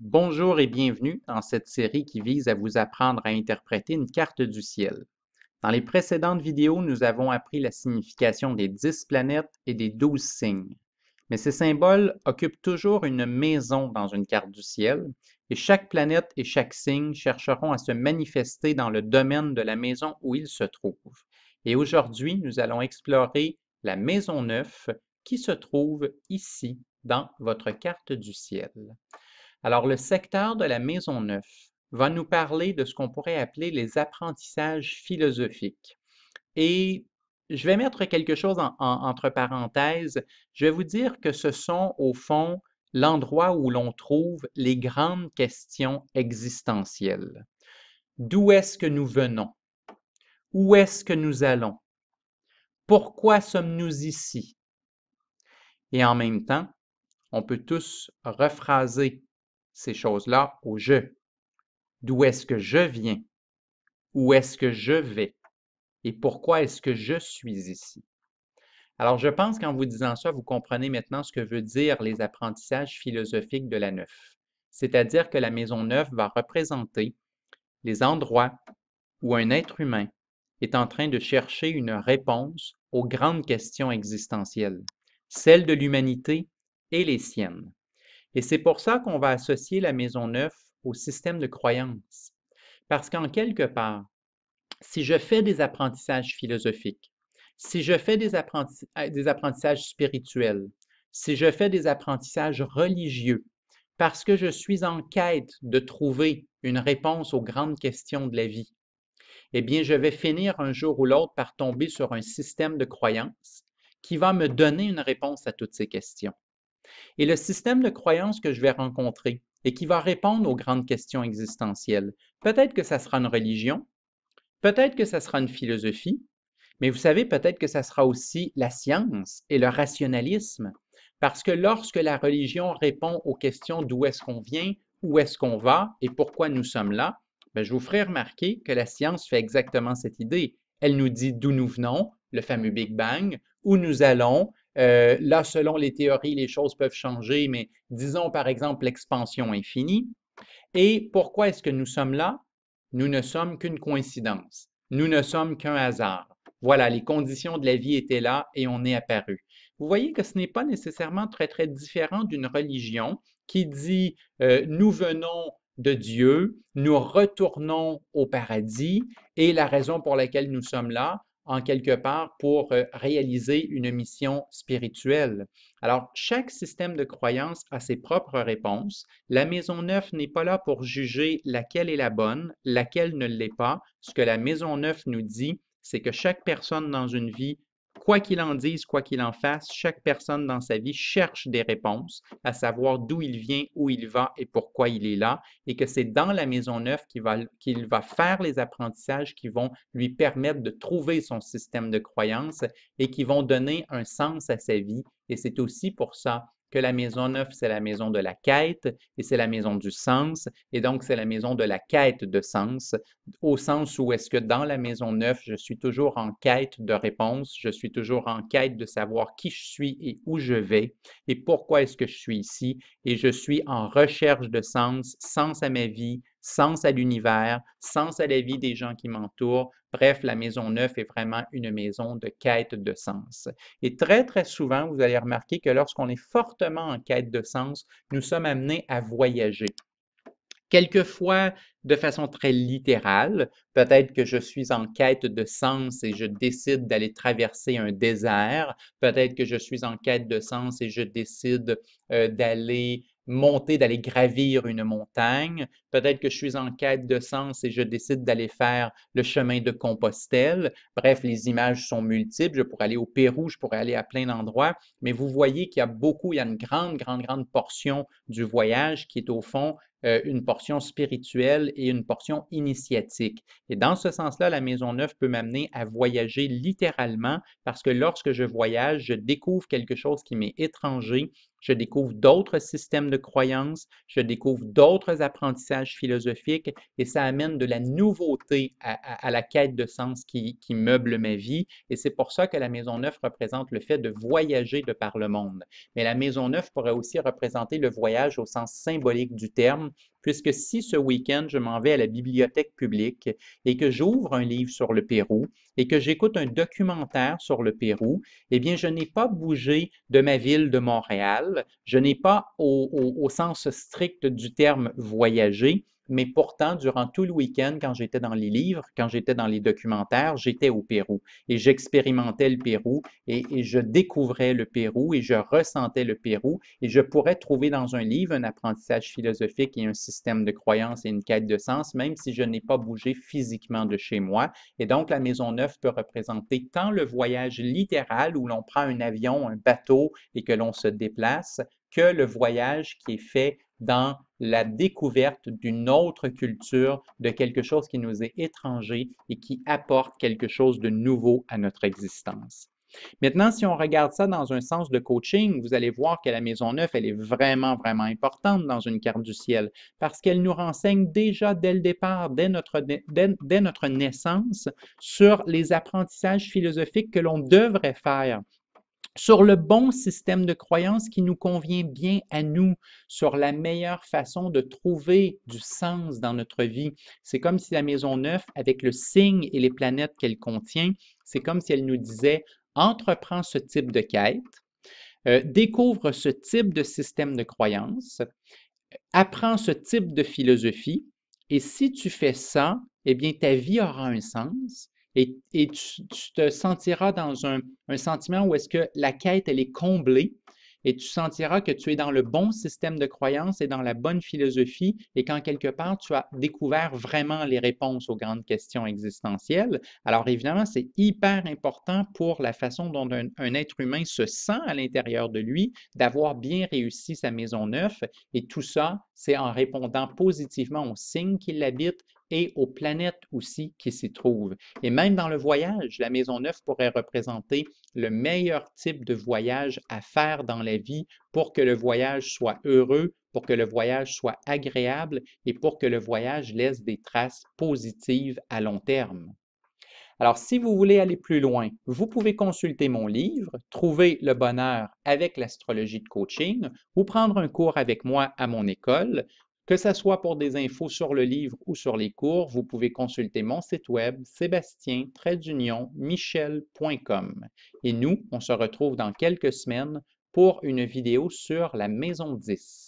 Bonjour et bienvenue dans cette série qui vise à vous apprendre à interpréter une carte du ciel. Dans les précédentes vidéos, nous avons appris la signification des 10 planètes et des 12 signes. Mais ces symboles occupent toujours une maison dans une carte du ciel, et chaque planète et chaque signe chercheront à se manifester dans le domaine de la maison où ils se trouvent. Et aujourd'hui, nous allons explorer la maison 9 qui se trouve ici dans votre carte du ciel. Alors, le secteur de la maison neuve va nous parler de ce qu'on pourrait appeler les apprentissages philosophiques. Et je vais mettre quelque chose entre parenthèses. Je vais vous dire que ce sont, au fond, l'endroit où l'on trouve les grandes questions existentielles. D'où est-ce que nous venons? Où est-ce que nous allons? Pourquoi sommes-nous ici? Et en même temps, on peut tous rephraser ces choses-là au je. D'où est-ce que je viens? Où est-ce que je vais? Et pourquoi est-ce que je suis ici? Alors, je pense qu'en vous disant ça, vous comprenez maintenant ce que veut dire les apprentissages philosophiques de la Neuf. C'est-à-dire que la Maison Neuf va représenter les endroits où un être humain est en train de chercher une réponse aux grandes questions existentielles, celles de l'humanité et les siennes. Et c'est pour ça qu'on va associer la maison neuve au système de croyance. Parce qu'en quelque part, si je fais des apprentissages philosophiques, si je fais euh, des, apprentissages spirituels, si je fais des apprentissages religieux, parce que je suis en quête de trouver une réponse aux grandes questions de la vie, eh bien, je vais finir un jour ou l'autre par tomber sur un système de croyance qui va me donner une réponse à toutes ces questions et le système de croyance que je vais rencontrer et qui va répondre aux grandes questions existentielles. Peut-être que ça sera une religion, peut-être que ça sera une philosophie, mais vous savez, peut-être que ça sera aussi la science et le rationalisme. Parce que lorsque la religion répond aux questions d'où est-ce qu'on vient, où est-ce qu'on va et pourquoi nous sommes là, ben, je vous ferai remarquer que la science fait exactement cette idée. Elle nous dit d'où nous venons, le fameux Big Bang, où nous allons, euh, là, selon les théories, les choses peuvent changer, mais disons par exemple l'expansion infinie. Et pourquoi est-ce que nous sommes là? Nous ne sommes qu'une coïncidence. Nous ne sommes qu'un hasard. Voilà, les conditions de la vie étaient là et on est apparu. Vous voyez que ce n'est pas nécessairement très, très différent d'une religion qui dit euh, nous venons de Dieu, nous retournons au paradis et la raison pour laquelle nous sommes là, en quelque part pour euh, réaliser une mission spirituelle. Alors, chaque système de croyance a ses propres réponses. La Maison Neuf n'est pas là pour juger laquelle est la bonne, laquelle ne l'est pas. Ce que la Maison Neuf nous dit, c'est que chaque personne dans une vie Quoi qu'il en dise, quoi qu'il en fasse, chaque personne dans sa vie cherche des réponses, à savoir d'où il vient, où il va et pourquoi il est là, et que c'est dans la maison neuve qu'il va, va faire les apprentissages qui vont lui permettre de trouver son système de croyances et qui vont donner un sens à sa vie. Et c'est aussi pour ça que la maison neuve, c'est la maison de la quête et c'est la maison du sens. Et donc, c'est la maison de la quête de sens, au sens où est-ce que dans la maison 9, je suis toujours en quête de réponse, je suis toujours en quête de savoir qui je suis et où je vais et pourquoi est-ce que je suis ici. Et je suis en recherche de sens, sens à ma vie, sens à l'univers, sens à la vie des gens qui m'entourent, Bref, la maison neuve est vraiment une maison de quête de sens. Et très, très souvent, vous allez remarquer que lorsqu'on est fortement en quête de sens, nous sommes amenés à voyager quelquefois de façon très littérale. Peut-être que je suis en quête de sens et je décide d'aller traverser un désert. Peut-être que je suis en quête de sens et je décide euh, d'aller monter, d'aller gravir une montagne. Peut-être que je suis en quête de sens et je décide d'aller faire le chemin de Compostelle. Bref, les images sont multiples. Je pourrais aller au Pérou, je pourrais aller à plein d'endroits, mais vous voyez qu'il y a beaucoup, il y a une grande, grande, grande portion du voyage qui est au fond euh, une portion spirituelle et une portion initiatique. Et dans ce sens-là, la Maison Neuve peut m'amener à voyager littéralement parce que lorsque je voyage, je découvre quelque chose qui m'est étranger, je découvre d'autres systèmes de croyances, je découvre d'autres apprentissages philosophiques et ça amène de la nouveauté à, la quête de sens qui, qui meuble ma vie. Et c'est pour ça que la Maison Neuve représente le fait de voyager de par le monde. Mais la Maison Neuve pourrait aussi représenter le voyage au sens symbolique du terme, puisque si ce week-end je m'en vais à la bibliothèque publique et que j'ouvre un livre sur le Pérou et que j'écoute un documentaire sur le Pérou, eh bien, je n'ai pas bougé de ma ville de Montréal, je n'ai pas, au, sens strict du terme voyager, mais pourtant, durant tout le week-end, quand j'étais dans les livres, quand j'étais dans les documentaires, j'étais au Pérou et j'expérimentais le Pérou et, je découvrais le Pérou et je ressentais le Pérou et je pourrais trouver dans un livre un apprentissage philosophique et un système de croyance et une quête de sens, même si je n'ai pas bougé physiquement de chez moi. Et donc, la Maison Neuve peut représenter tant le voyage littéral où l'on prend un avion, un bateau et que l'on se déplace, que le voyage qui est fait dans la découverte d'une autre culture, de quelque chose qui nous est étranger et qui apporte quelque chose de nouveau à notre existence. Maintenant, si on regarde ça dans un sens de coaching, vous allez voir que la Maison neuve, elle est vraiment, vraiment importante dans une carte du ciel parce qu'elle nous renseigne déjà dès le départ, dès notre, dès notre naissance, sur les apprentissages philosophiques que l'on devrait faire sur le bon système de croyance qui nous convient bien à nous, sur la meilleure façon de trouver du sens dans notre vie. C'est comme si la maison neuve avec le signe et les planètes qu'elle contient, c'est comme si elle nous disait, entreprends ce type de quête, euh, découvre ce type de système de croyance, apprends ce type de philosophie, et si tu fais ça, eh bien, ta vie aura un sens, et, tu, te sentiras dans un, sentiment où est-ce que la quête, elle est comblée et tu sentiras que tu es dans le bon système de croyance et dans la bonne philosophie et qu'en quelque part, tu as découvert vraiment les réponses aux grandes questions existentielles. Alors évidemment, c'est hyper important pour la façon dont un, un être humain se sent à l'intérieur de lui d'avoir bien réussi sa maison neuve et tout ça, c'est en répondant positivement aux signes qui l'habitent, et aux planètes aussi qui s'y trouvent. Et même dans le voyage, la Maison Neuve pourrait représenter le meilleur type de voyage à faire dans la vie pour que le voyage soit heureux, pour que le voyage soit agréable et pour que le voyage laisse des traces positives à long terme. Alors, si vous voulez aller plus loin, vous pouvez consulter mon livre, Trouver le bonheur avec l'astrologie de coaching, ou prendre un cours avec moi à mon école. Que ce soit pour des infos sur le livre ou sur les cours, vous pouvez consulter mon site web sébastien-michel.com. Et nous, on se retrouve dans quelques semaines pour une vidéo sur la maison 10.